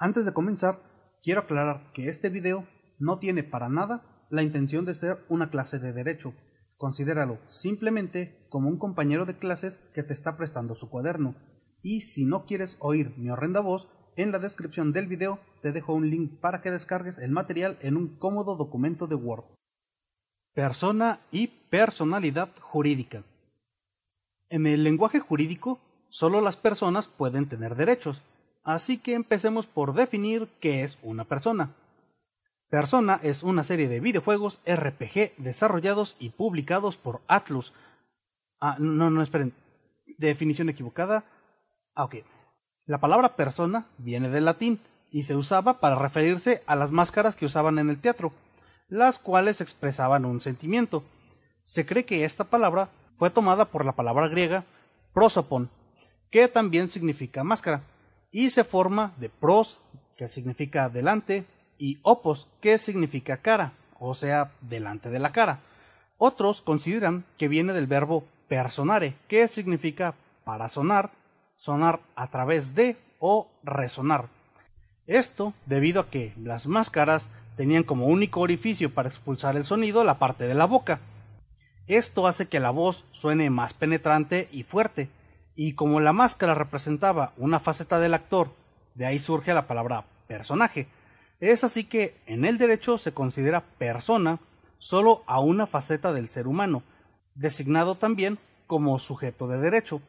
Antes de comenzar, quiero aclarar que este video no tiene para nada la intención de ser una clase de derecho. Considéralo simplemente como un compañero de clases que te está prestando su cuaderno. Y si no quieres oír mi horrenda voz, en la descripción del video te dejo un link para que descargues el material en un cómodo documento de Word. Persona y personalidad jurídica. En el lenguaje jurídico, solo las personas pueden tener derechos, Así que empecemos por definir qué es una persona. Persona es una serie de videojuegos RPG desarrollados y publicados por Atlus. Ah, no, no, esperen. Definición equivocada. Ah, ok. La palabra persona viene del latín y se usaba para referirse a las máscaras que usaban en el teatro, las cuales expresaban un sentimiento. Se cree que esta palabra fue tomada por la palabra griega prosopon, que también significa máscara y se forma de pros, que significa delante, y opos, que significa cara, o sea, delante de la cara. Otros consideran que viene del verbo personare, que significa para sonar, sonar a través de o resonar. Esto debido a que las máscaras tenían como único orificio para expulsar el sonido la parte de la boca. Esto hace que la voz suene más penetrante y fuerte, y como la máscara representaba una faceta del actor, de ahí surge la palabra personaje. Es así que en el derecho se considera persona solo a una faceta del ser humano, designado también como sujeto de derecho.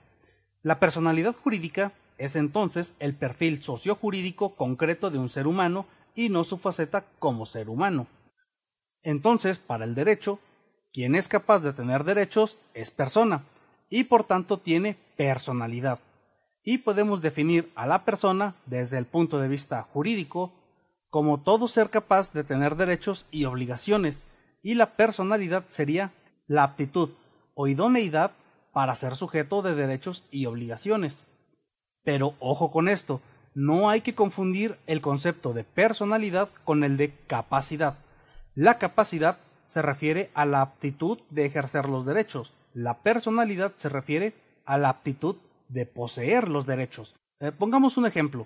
La personalidad jurídica es entonces el perfil jurídico concreto de un ser humano y no su faceta como ser humano. Entonces, para el derecho, quien es capaz de tener derechos es persona y por tanto tiene personalidad. Y podemos definir a la persona desde el punto de vista jurídico como todo ser capaz de tener derechos y obligaciones, y la personalidad sería la aptitud o idoneidad para ser sujeto de derechos y obligaciones. Pero ojo con esto, no hay que confundir el concepto de personalidad con el de capacidad. La capacidad se refiere a la aptitud de ejercer los derechos, la personalidad se refiere a la aptitud de poseer los derechos. Eh, pongamos un ejemplo.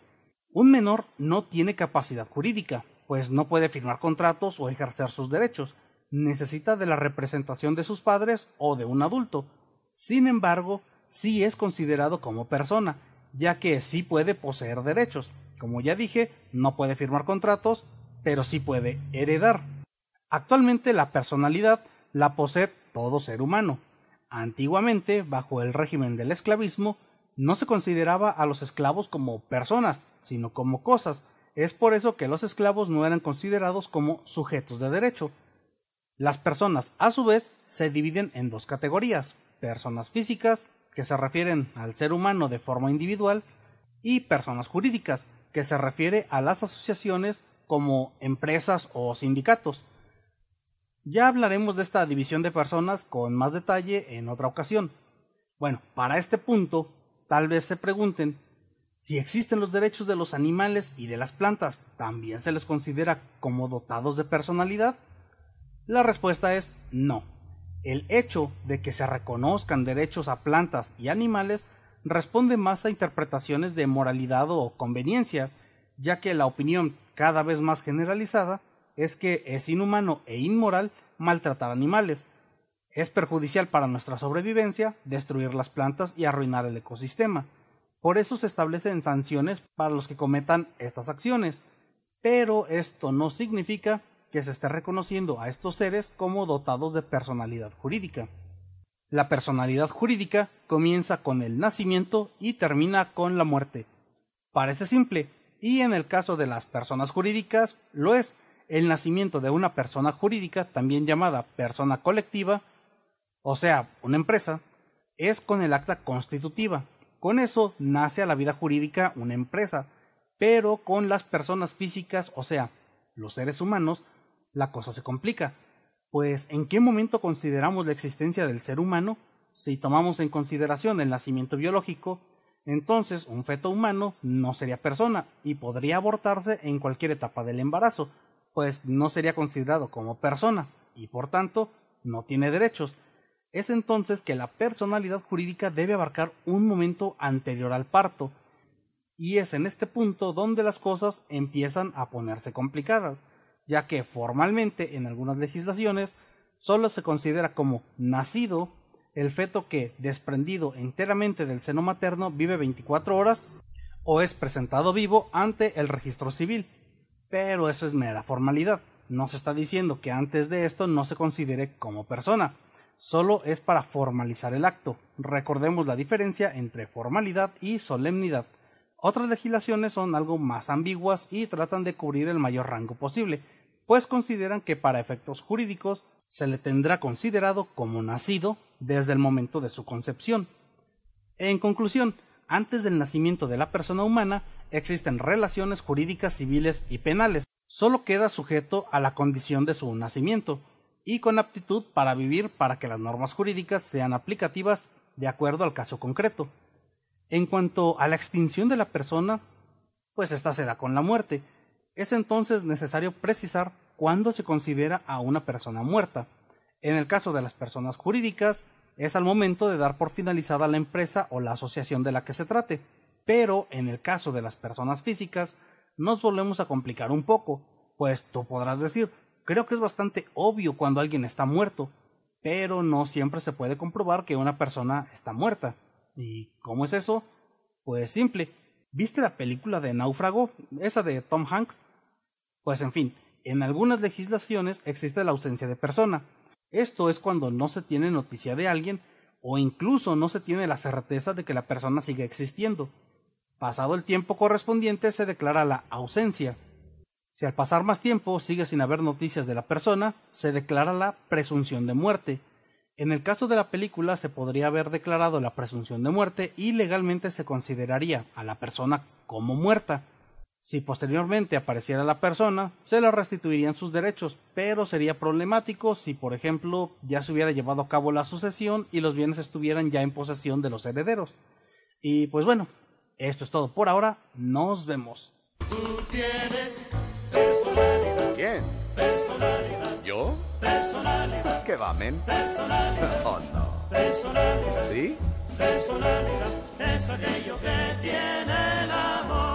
Un menor no tiene capacidad jurídica, pues no puede firmar contratos o ejercer sus derechos. Necesita de la representación de sus padres o de un adulto. Sin embargo, sí es considerado como persona, ya que sí puede poseer derechos. Como ya dije, no puede firmar contratos, pero sí puede heredar. Actualmente la personalidad la posee todo ser humano, Antiguamente, bajo el régimen del esclavismo, no se consideraba a los esclavos como personas, sino como cosas. Es por eso que los esclavos no eran considerados como sujetos de derecho. Las personas, a su vez, se dividen en dos categorías, personas físicas, que se refieren al ser humano de forma individual, y personas jurídicas, que se refiere a las asociaciones como empresas o sindicatos. Ya hablaremos de esta división de personas con más detalle en otra ocasión. Bueno, para este punto, tal vez se pregunten, si existen los derechos de los animales y de las plantas, ¿también se les considera como dotados de personalidad? La respuesta es no. El hecho de que se reconozcan derechos a plantas y animales responde más a interpretaciones de moralidad o conveniencia, ya que la opinión cada vez más generalizada es que es inhumano e inmoral maltratar animales. Es perjudicial para nuestra sobrevivencia destruir las plantas y arruinar el ecosistema. Por eso se establecen sanciones para los que cometan estas acciones. Pero esto no significa que se esté reconociendo a estos seres como dotados de personalidad jurídica. La personalidad jurídica comienza con el nacimiento y termina con la muerte. Parece simple, y en el caso de las personas jurídicas lo es, el nacimiento de una persona jurídica, también llamada persona colectiva, o sea, una empresa, es con el acta constitutiva. Con eso nace a la vida jurídica una empresa, pero con las personas físicas, o sea, los seres humanos, la cosa se complica. Pues, ¿en qué momento consideramos la existencia del ser humano? Si tomamos en consideración el nacimiento biológico, entonces un feto humano no sería persona y podría abortarse en cualquier etapa del embarazo, pues no sería considerado como persona y por tanto no tiene derechos. Es entonces que la personalidad jurídica debe abarcar un momento anterior al parto, y es en este punto donde las cosas empiezan a ponerse complicadas, ya que formalmente en algunas legislaciones solo se considera como nacido el feto que, desprendido enteramente del seno materno, vive 24 horas o es presentado vivo ante el registro civil, pero eso es mera formalidad. No se está diciendo que antes de esto no se considere como persona, solo es para formalizar el acto. Recordemos la diferencia entre formalidad y solemnidad. Otras legislaciones son algo más ambiguas y tratan de cubrir el mayor rango posible, pues consideran que para efectos jurídicos se le tendrá considerado como nacido desde el momento de su concepción. En conclusión, antes del nacimiento de la persona humana, existen relaciones jurídicas civiles y penales, solo queda sujeto a la condición de su nacimiento y con aptitud para vivir para que las normas jurídicas sean aplicativas de acuerdo al caso concreto. En cuanto a la extinción de la persona, pues esta se da con la muerte. Es entonces necesario precisar cuándo se considera a una persona muerta. En el caso de las personas jurídicas, es al momento de dar por finalizada la empresa o la asociación de la que se trate pero en el caso de las personas físicas nos volvemos a complicar un poco, pues tú podrás decir, creo que es bastante obvio cuando alguien está muerto, pero no siempre se puede comprobar que una persona está muerta. ¿Y cómo es eso? Pues simple. ¿Viste la película de Náufrago, esa de Tom Hanks? Pues en fin, en algunas legislaciones existe la ausencia de persona. Esto es cuando no se tiene noticia de alguien o incluso no se tiene la certeza de que la persona siga existiendo. Pasado el tiempo correspondiente se declara la ausencia. Si al pasar más tiempo sigue sin haber noticias de la persona, se declara la presunción de muerte. En el caso de la película se podría haber declarado la presunción de muerte y legalmente se consideraría a la persona como muerta. Si posteriormente apareciera la persona, se le restituirían sus derechos, pero sería problemático si, por ejemplo, ya se hubiera llevado a cabo la sucesión y los bienes estuvieran ya en posesión de los herederos. Y pues bueno, esto es todo por ahora. Nos vemos. Tú tienes personalidad. ¿Quién? Personalidad. ¿Yo? Personalidad. ¿Qué va, men? Personalidad. Oh, no. Personalidad. ¿Sí? Personalidad es aquello que tiene el amor.